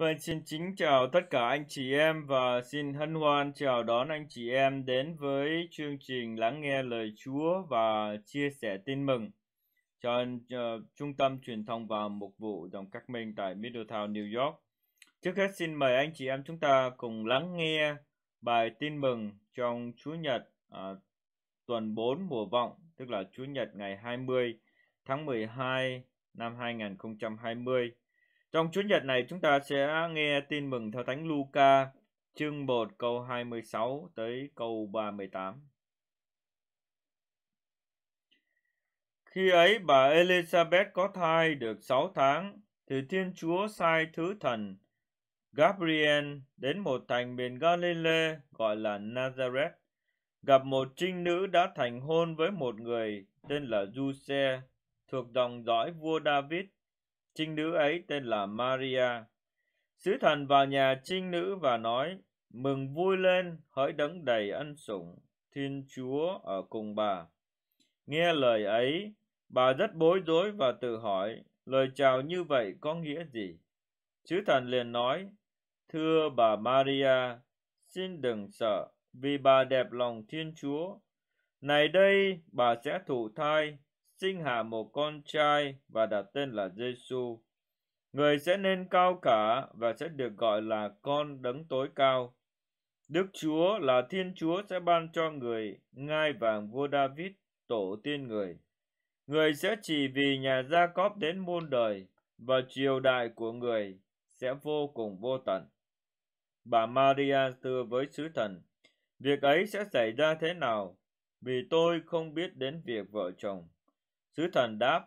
Vâng, xin kính chào tất cả anh chị em và xin hân hoan chào đón anh chị em đến với chương trình lắng nghe lời Chúa và chia sẻ tin mừng cho uh, Trung tâm Truyền thông và Mục vụ Dòng Các Minh tại Middletown, New York. Trước hết xin mời anh chị em chúng ta cùng lắng nghe bài tin mừng trong Chúa Nhật uh, tuần 4 mùa vọng, tức là Chúa Nhật ngày 20 tháng 12 năm 2020 trong Chúa Nhật này chúng ta sẽ nghe tin mừng theo Thánh Luca chương 1 câu 26 tới câu 38. Khi ấy bà Elizabeth có thai được 6 tháng thì Thiên Chúa sai thứ thần Gabriel đến một thành miền Galilee gọi là Nazareth gặp một trinh nữ đã thành hôn với một người tên là Giuse thuộc dòng dõi vua David Trinh nữ ấy tên là Maria. Sứ thần vào nhà trinh nữ và nói, mừng vui lên, hỡi đấng đầy ân sủng, Thiên Chúa ở cùng bà. Nghe lời ấy, bà rất bối rối và tự hỏi, lời chào như vậy có nghĩa gì? Sứ thần liền nói, thưa bà Maria, xin đừng sợ, vì bà đẹp lòng Thiên Chúa. Này đây, bà sẽ thụ thai sinh hạ một con trai và đặt tên là Giêsu. Người sẽ nên cao cả và sẽ được gọi là con đấng tối cao. Đức Chúa là Thiên Chúa sẽ ban cho người ngai vàng vua David, tổ tiên người. Người sẽ chỉ vì nhà Gia Cóp đến muôn đời và triều đại của người sẽ vô cùng vô tận. Bà Maria thưa với sứ thần, việc ấy sẽ xảy ra thế nào? Vì tôi không biết đến việc vợ chồng. Sứ thần đáp,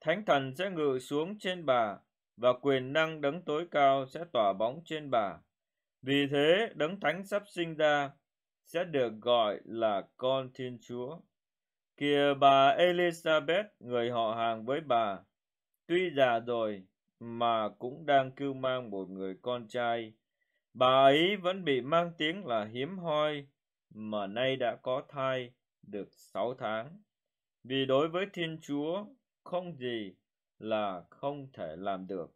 Thánh thần sẽ ngự xuống trên bà, và quyền năng đấng tối cao sẽ tỏa bóng trên bà. Vì thế, đấng thánh sắp sinh ra sẽ được gọi là con Thiên Chúa. Kìa bà Elizabeth, người họ hàng với bà, tuy già rồi mà cũng đang cưu mang một người con trai. Bà ấy vẫn bị mang tiếng là hiếm hoi, mà nay đã có thai được sáu tháng. Vì đối với Thiên Chúa, không gì là không thể làm được.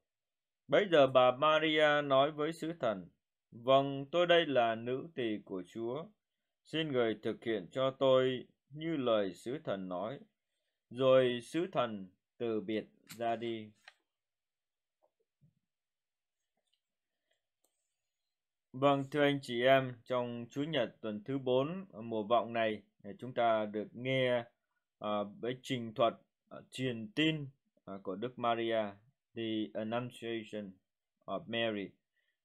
Bấy giờ bà Maria nói với sứ thần, Vâng, tôi đây là nữ tỳ của Chúa. Xin người thực hiện cho tôi như lời sứ thần nói. Rồi sứ thần từ biệt ra đi. Vâng, thưa anh chị em, trong Chúa Nhật tuần thứ bốn mùa vọng này, chúng ta được nghe Ờ, với trình thuật ờ, truyền tin ờ, của Đức Maria The Annunciation of Mary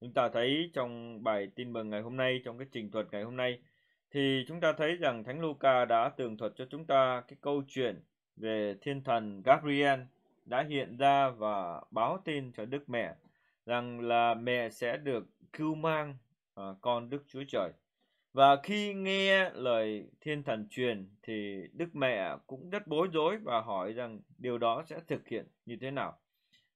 chúng ta thấy trong bài tin mừng ngày hôm nay trong cái trình thuật ngày hôm nay thì chúng ta thấy rằng Thánh Luca đã tường thuật cho chúng ta cái câu chuyện về thiên thần Gabriel đã hiện ra và báo tin cho Đức Mẹ rằng là mẹ sẽ được cứu mang con Đức Chúa Trời. Và khi nghe lời thiên thần truyền thì Đức Mẹ cũng rất bối rối và hỏi rằng điều đó sẽ thực hiện như thế nào.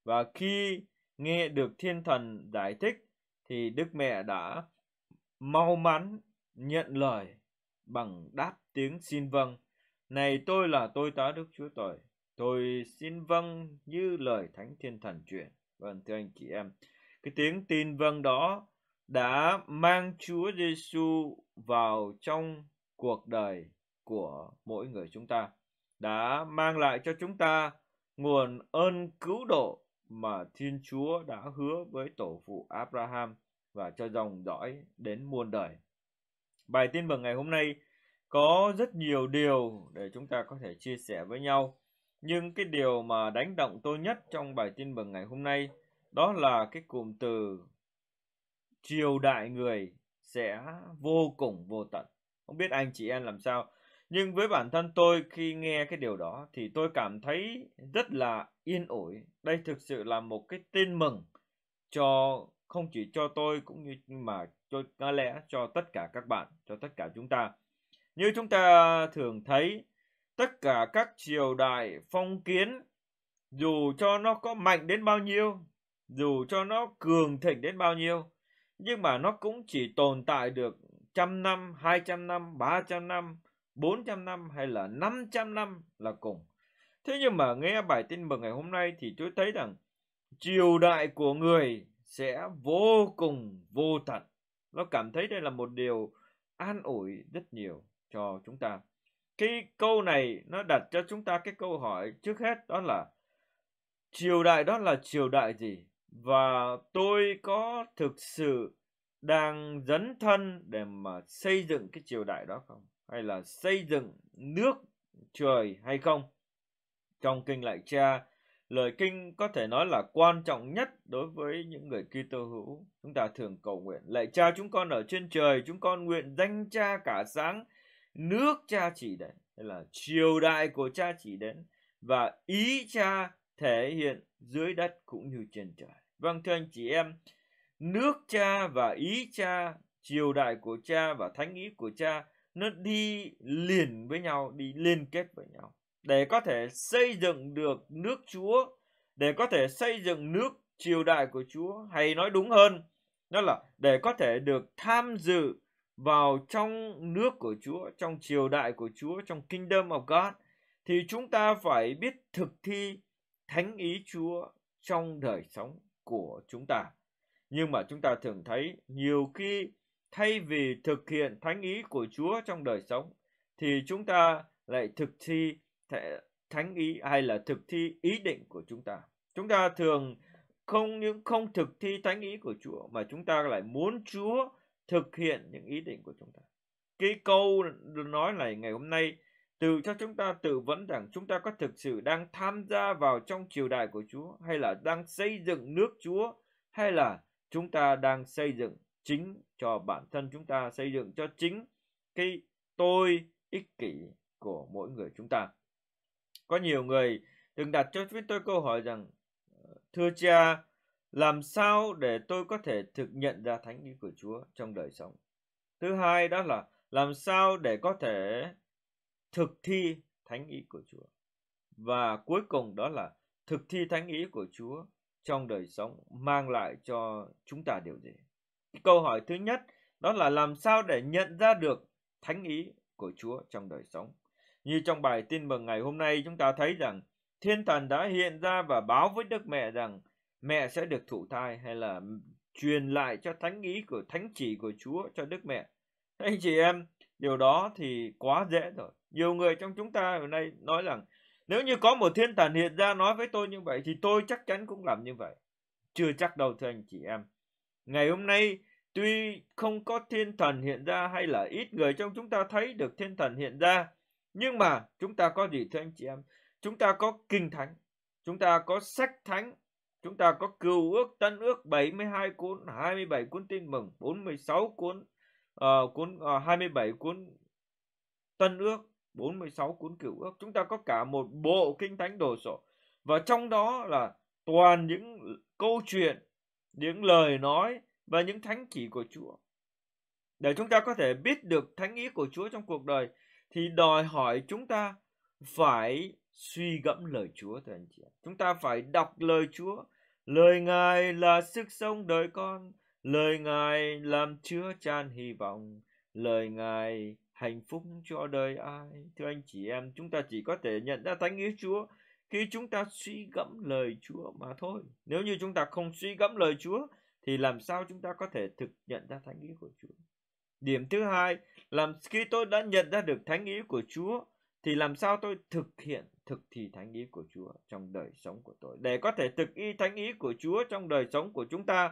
Và khi nghe được thiên thần giải thích thì Đức Mẹ đã mau mắn nhận lời bằng đáp tiếng xin vâng. Này tôi là tôi tá Đức Chúa Trời, tôi xin vâng như lời Thánh Thiên Thần truyền. Vâng, thưa anh chị em, cái tiếng tin vâng đó đã mang Chúa Giêsu vào trong cuộc đời của mỗi người chúng ta, đã mang lại cho chúng ta nguồn ơn cứu độ mà Thiên Chúa đã hứa với tổ phụ Abraham và cho dòng dõi đến muôn đời. Bài tin mừng ngày hôm nay có rất nhiều điều để chúng ta có thể chia sẻ với nhau, nhưng cái điều mà đánh động tôi nhất trong bài tin mừng ngày hôm nay đó là cái cụm từ triều đại người sẽ vô cùng vô tận không biết anh chị em làm sao nhưng với bản thân tôi khi nghe cái điều đó thì tôi cảm thấy rất là yên ủi đây thực sự là một cái tin mừng cho không chỉ cho tôi cũng như mà cho có lẽ cho tất cả các bạn cho tất cả chúng ta như chúng ta thường thấy tất cả các triều đại phong kiến dù cho nó có mạnh đến bao nhiêu dù cho nó cường thịnh đến bao nhiêu nhưng mà nó cũng chỉ tồn tại được trăm năm, hai trăm năm, ba trăm năm, bốn trăm năm hay là năm trăm năm là cùng. Thế nhưng mà nghe bài tin mừng ngày hôm nay thì tôi thấy rằng triều đại của người sẽ vô cùng vô tận. Nó cảm thấy đây là một điều an ủi rất nhiều cho chúng ta. Cái câu này nó đặt cho chúng ta cái câu hỏi trước hết đó là triều đại đó là triều đại gì? và tôi có thực sự đang dấn thân để mà xây dựng cái triều đại đó không hay là xây dựng nước trời hay không trong kinh lại cha lời kinh có thể nói là quan trọng nhất đối với những người Kitô hữu chúng ta thường cầu nguyện lạy cha chúng con ở trên trời chúng con nguyện danh cha cả sáng nước cha chỉ đến hay là triều đại của cha chỉ đến và ý cha thể hiện dưới đất cũng như trên trời Vâng thưa anh chị em, nước cha và ý cha, triều đại của cha và thánh ý của cha nó đi liền với nhau, đi liên kết với nhau để có thể xây dựng được nước Chúa, để có thể xây dựng nước triều đại của Chúa hay nói đúng hơn, đó là để có thể được tham dự vào trong nước của Chúa, trong triều đại của Chúa, trong kingdom of God thì chúng ta phải biết thực thi thánh ý Chúa trong đời sống của chúng ta. Nhưng mà chúng ta thường thấy nhiều khi thay vì thực hiện thánh ý của Chúa trong đời sống thì chúng ta lại thực thi thánh ý hay là thực thi ý định của chúng ta. Chúng ta thường không những không thực thi thánh ý của Chúa mà chúng ta lại muốn Chúa thực hiện những ý định của chúng ta. Cái câu nói này ngày hôm nay tự cho chúng ta tự vấn rằng chúng ta có thực sự đang tham gia vào trong triều đại của Chúa hay là đang xây dựng nước Chúa hay là chúng ta đang xây dựng chính cho bản thân chúng ta xây dựng cho chính cái tôi ích kỷ của mỗi người chúng ta. Có nhiều người từng đặt cho chúng tôi câu hỏi rằng thưa cha làm sao để tôi có thể thực nhận ra thánh ý của Chúa trong đời sống? Thứ hai đó là làm sao để có thể thực thi thánh ý của Chúa. Và cuối cùng đó là thực thi thánh ý của Chúa trong đời sống mang lại cho chúng ta điều gì? Câu hỏi thứ nhất đó là làm sao để nhận ra được thánh ý của Chúa trong đời sống. Như trong bài tin mừng ngày hôm nay chúng ta thấy rằng thiên thần đã hiện ra và báo với Đức Mẹ rằng mẹ sẽ được thụ thai hay là truyền lại cho thánh ý của thánh chỉ của Chúa cho Đức Mẹ. Anh chị em, điều đó thì quá dễ rồi nhiều người trong chúng ta hôm nay nói rằng nếu như có một thiên thần hiện ra nói với tôi như vậy thì tôi chắc chắn cũng làm như vậy chưa chắc đâu thưa anh chị em ngày hôm nay tuy không có thiên thần hiện ra hay là ít người trong chúng ta thấy được thiên thần hiện ra nhưng mà chúng ta có gì thưa anh chị em chúng ta có kinh thánh chúng ta có sách thánh chúng ta có cựu ước tân ước 72 cuốn 27 cuốn tin mừng 46 cuốn uh, cuốn uh, ờ, 27 cuốn Tân ước, 46 cuốn Cựu ước. Chúng ta có cả một bộ kinh thánh đồ sộ. Và trong đó là toàn những câu chuyện, những lời nói và những thánh chỉ của Chúa. Để chúng ta có thể biết được thánh ý của Chúa trong cuộc đời thì đòi hỏi chúng ta phải suy gẫm lời Chúa thưa anh chị. Chúng ta phải đọc lời Chúa. Lời Ngài là sức sống đời con Lời Ngài làm chứa chan hy vọng, lời Ngài hạnh phúc cho đời ai. Thưa anh chị em, chúng ta chỉ có thể nhận ra thánh ý Chúa khi chúng ta suy gẫm lời Chúa mà thôi. Nếu như chúng ta không suy gẫm lời Chúa thì làm sao chúng ta có thể thực nhận ra thánh ý của Chúa? Điểm thứ hai, làm khi tôi đã nhận ra được thánh ý của Chúa thì làm sao tôi thực hiện thực thi thánh ý của Chúa trong đời sống của tôi để có thể thực y thánh ý của Chúa trong đời sống của chúng ta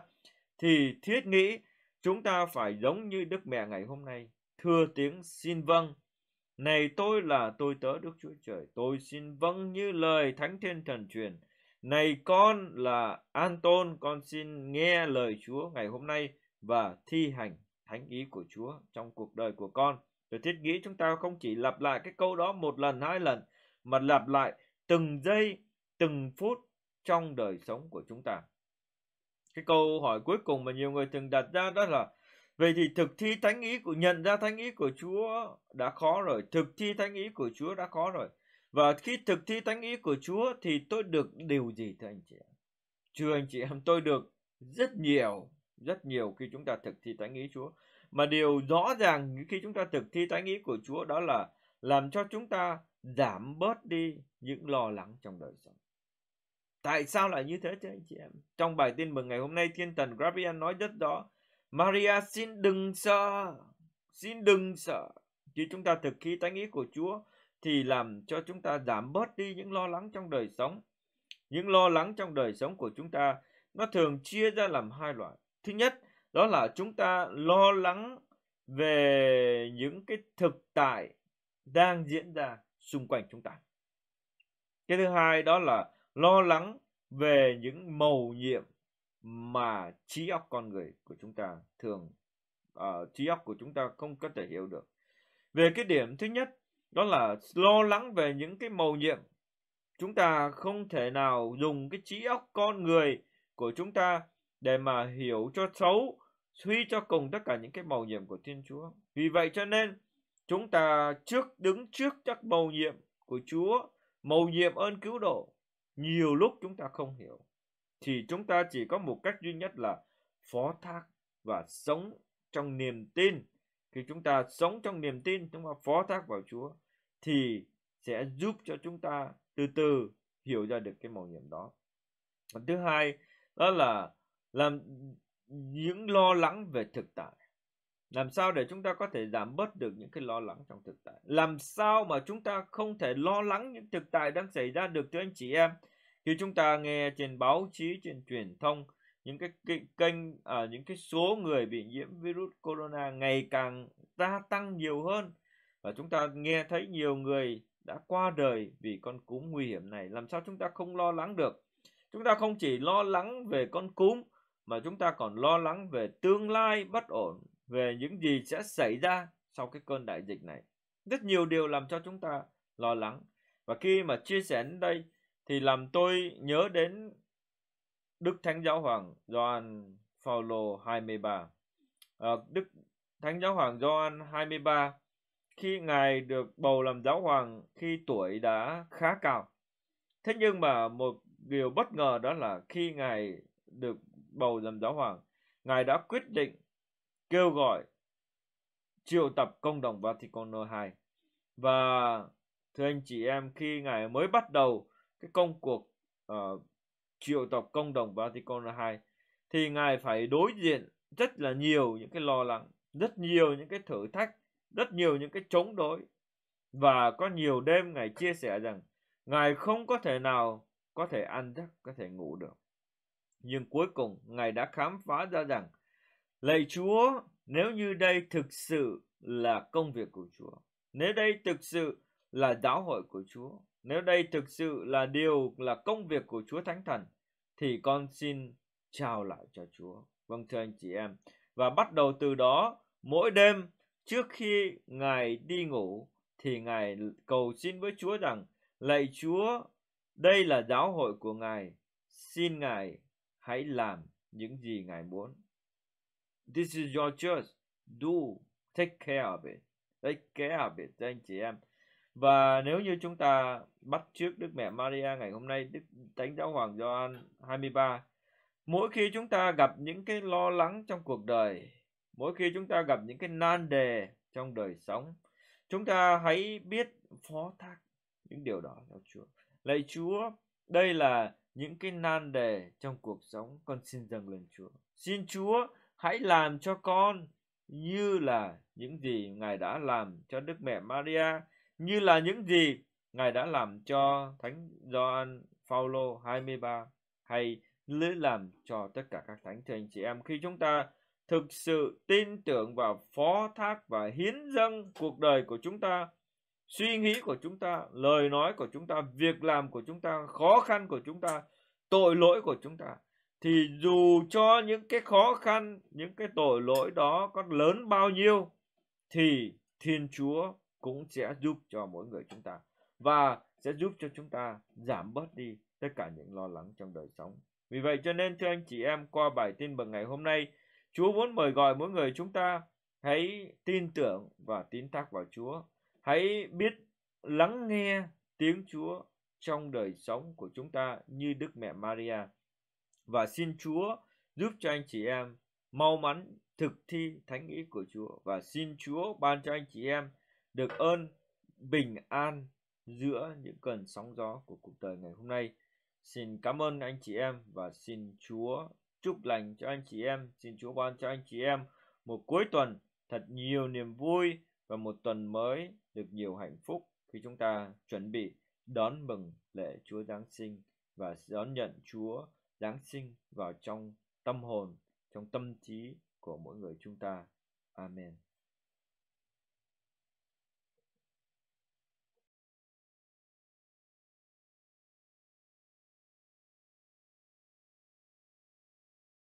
thì thiết nghĩ chúng ta phải giống như Đức Mẹ ngày hôm nay, thưa tiếng xin vâng. Này tôi là tôi tớ Đức Chúa Trời, tôi xin vâng như lời Thánh Thiên Thần truyền. Này con là An Tôn, con xin nghe lời Chúa ngày hôm nay và thi hành thánh ý của Chúa trong cuộc đời của con. Rồi thiết nghĩ chúng ta không chỉ lặp lại cái câu đó một lần, hai lần, mà lặp lại từng giây, từng phút trong đời sống của chúng ta. Cái câu hỏi cuối cùng mà nhiều người thường đặt ra đó là Vậy thì thực thi thánh ý của nhận ra thánh ý của Chúa đã khó rồi, thực thi thánh ý của Chúa đã khó rồi. Và khi thực thi thánh ý của Chúa thì tôi được điều gì thưa anh chị em? Thưa anh chị em, tôi được rất nhiều, rất nhiều khi chúng ta thực thi thánh ý Chúa. Mà điều rõ ràng khi chúng ta thực thi thánh ý của Chúa đó là làm cho chúng ta giảm bớt đi những lo lắng trong đời sống. Tại sao lại như thế chứ anh chị em? Trong bài tin mừng ngày hôm nay, thiên thần Gabriel nói rất rõ. Maria xin đừng sợ, xin đừng sợ. Khi chúng ta thực thi tánh ý của Chúa thì làm cho chúng ta giảm bớt đi những lo lắng trong đời sống. Những lo lắng trong đời sống của chúng ta nó thường chia ra làm hai loại. Thứ nhất, đó là chúng ta lo lắng về những cái thực tại đang diễn ra xung quanh chúng ta. Cái thứ hai đó là lo lắng về những mầu nhiệm mà trí óc con người của chúng ta thường uh, trí óc của chúng ta không có thể hiểu được về cái điểm thứ nhất đó là lo lắng về những cái mầu nhiệm chúng ta không thể nào dùng cái trí óc con người của chúng ta để mà hiểu cho xấu suy cho cùng tất cả những cái mầu nhiệm của Thiên Chúa vì vậy cho nên chúng ta trước đứng trước các mầu nhiệm của Chúa mầu nhiệm ơn cứu độ nhiều lúc chúng ta không hiểu thì chúng ta chỉ có một cách duy nhất là phó thác và sống trong niềm tin khi chúng ta sống trong niềm tin chúng ta phó thác vào Chúa thì sẽ giúp cho chúng ta từ từ hiểu ra được cái mầu nhiệm đó thứ hai đó là làm những lo lắng về thực tại làm sao để chúng ta có thể giảm bớt được những cái lo lắng trong thực tại? Làm sao mà chúng ta không thể lo lắng những thực tại đang xảy ra được thưa anh chị em? Khi chúng ta nghe trên báo chí, trên truyền thông những cái, cái kênh à, những cái số người bị nhiễm virus corona ngày càng gia tăng nhiều hơn và chúng ta nghe thấy nhiều người đã qua đời vì con cúm nguy hiểm này làm sao chúng ta không lo lắng được chúng ta không chỉ lo lắng về con cúm mà chúng ta còn lo lắng về tương lai bất ổn về những gì sẽ xảy ra sau cái cơn đại dịch này. Rất nhiều điều làm cho chúng ta lo lắng. Và khi mà chia sẻ đến đây thì làm tôi nhớ đến Đức Thánh Giáo Hoàng Gioan Paulo 23. À, ờ, Đức Thánh Giáo Hoàng Gioan 23 khi ngài được bầu làm giáo hoàng khi tuổi đã khá cao. Thế nhưng mà một điều bất ngờ đó là khi ngài được bầu làm giáo hoàng, ngài đã quyết định kêu gọi triệu tập công đồng Vatican II và thưa anh chị em khi ngài mới bắt đầu cái công cuộc uh, triệu tập công đồng Vatican II thì ngài phải đối diện rất là nhiều những cái lo lắng, rất nhiều những cái thử thách, rất nhiều những cái chống đối và có nhiều đêm ngài chia sẻ rằng ngài không có thể nào có thể ăn giấc, có thể ngủ được. Nhưng cuối cùng ngài đã khám phá ra rằng Lạy Chúa, nếu như đây thực sự là công việc của Chúa, nếu đây thực sự là giáo hội của Chúa, nếu đây thực sự là điều là công việc của Chúa Thánh Thần, thì con xin trao lại cho Chúa. Vâng thưa anh chị em. Và bắt đầu từ đó, mỗi đêm trước khi Ngài đi ngủ, thì Ngài cầu xin với Chúa rằng, Lạy Chúa, đây là giáo hội của Ngài, xin Ngài hãy làm những gì Ngài muốn. This is your church. Do take care of it. Take care of it cho anh chị em. Và nếu như chúng ta bắt trước Đức Mẹ Maria ngày hôm nay, Đức Thánh Giáo Hoàng Gioan 23, mỗi khi chúng ta gặp những cái lo lắng trong cuộc đời, mỗi khi chúng ta gặp những cái nan đề trong đời sống, chúng ta hãy biết phó thác những điều đó cho Chúa. Lạy Chúa, đây là những cái nan đề trong cuộc sống, con xin dâng lên Chúa. Xin Chúa Hãy làm cho con như là những gì Ngài đã làm cho Đức Mẹ Maria, như là những gì Ngài đã làm cho Thánh Gioan Phaolô 23 hay lữ làm cho tất cả các thánh thưa anh chị em khi chúng ta thực sự tin tưởng và phó thác và hiến dâng cuộc đời của chúng ta suy nghĩ của chúng ta lời nói của chúng ta việc làm của chúng ta khó khăn của chúng ta tội lỗi của chúng ta thì dù cho những cái khó khăn những cái tội lỗi đó có lớn bao nhiêu thì thiên chúa cũng sẽ giúp cho mỗi người chúng ta và sẽ giúp cho chúng ta giảm bớt đi tất cả những lo lắng trong đời sống vì vậy cho nên thưa anh chị em qua bài tin bằng ngày hôm nay chúa muốn mời gọi mỗi người chúng ta hãy tin tưởng và tín thác vào chúa hãy biết lắng nghe tiếng chúa trong đời sống của chúng ta như đức mẹ maria và xin Chúa giúp cho anh chị em mau mắn thực thi thánh ý của Chúa và xin Chúa ban cho anh chị em được ơn bình an giữa những cơn sóng gió của cuộc đời ngày hôm nay. Xin cảm ơn anh chị em và xin Chúa chúc lành cho anh chị em, xin Chúa ban cho anh chị em một cuối tuần thật nhiều niềm vui và một tuần mới được nhiều hạnh phúc khi chúng ta chuẩn bị đón mừng lễ Chúa Giáng sinh và đón nhận Chúa giáng sinh vào trong tâm hồn, trong tâm trí của mỗi người chúng ta. Amen.